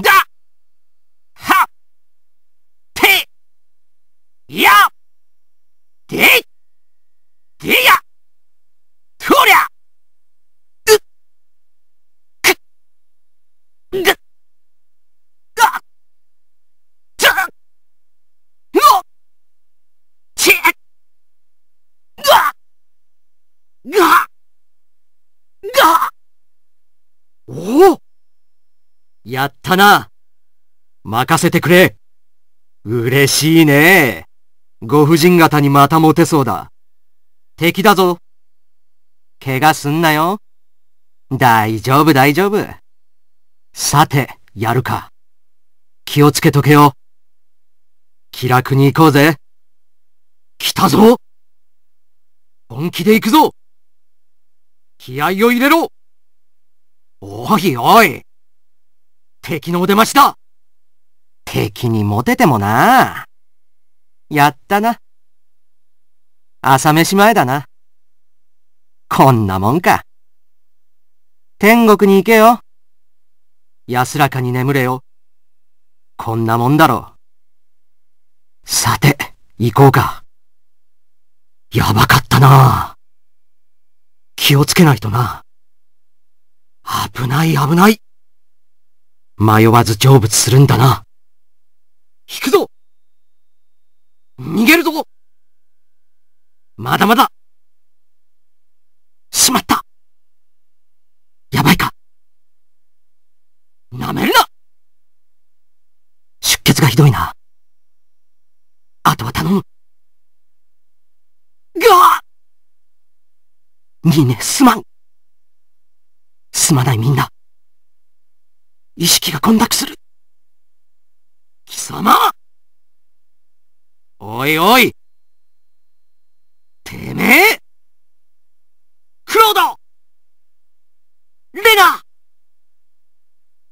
だはてやででやとりゃうくががじゃのちがががおおやったな。任せてくれ。嬉しいね。ご婦人方にまたモテそうだ。敵だぞ。怪我すんなよ。大丈夫大丈夫。さて、やるか。気をつけとけよ。気楽に行こうぜ。来たぞ本気で行くぞ気合を入れろおいおい敵のお出ましだ敵にモテてもなやったな。朝飯前だな。こんなもんか。天国に行けよ。安らかに眠れよ。こんなもんだろう。さて、行こうか。やばかったな気をつけないとな。危ない危ない。迷わず成仏するんだな。引くぞ逃げるぞまだまだしまったやばいか舐めるな出血がひどいな。あとは頼む。がーね、すまん。すまないみんな。意識が混濁する。貴様おいおいてめえクロードレナ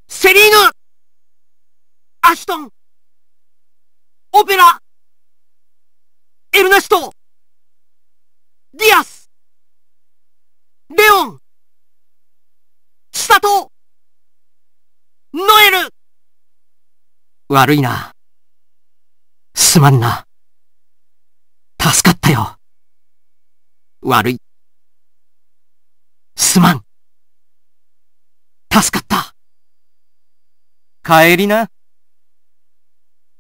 セリーヌアシュトンオペラエルナシト悪いな。すまんな。助かったよ。悪い。すまん。助かった。帰りな。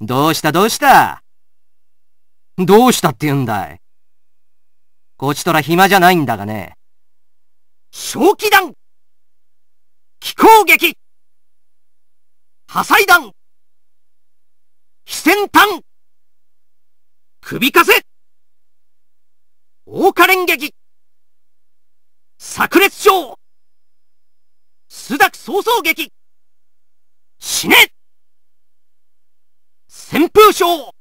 どうしたどうしたどうしたって言うんだい。こちとら暇じゃないんだがね。正気弾気攻撃破砕弾非先端首かせ大火連撃炸裂症須濁早々劇死ね旋風症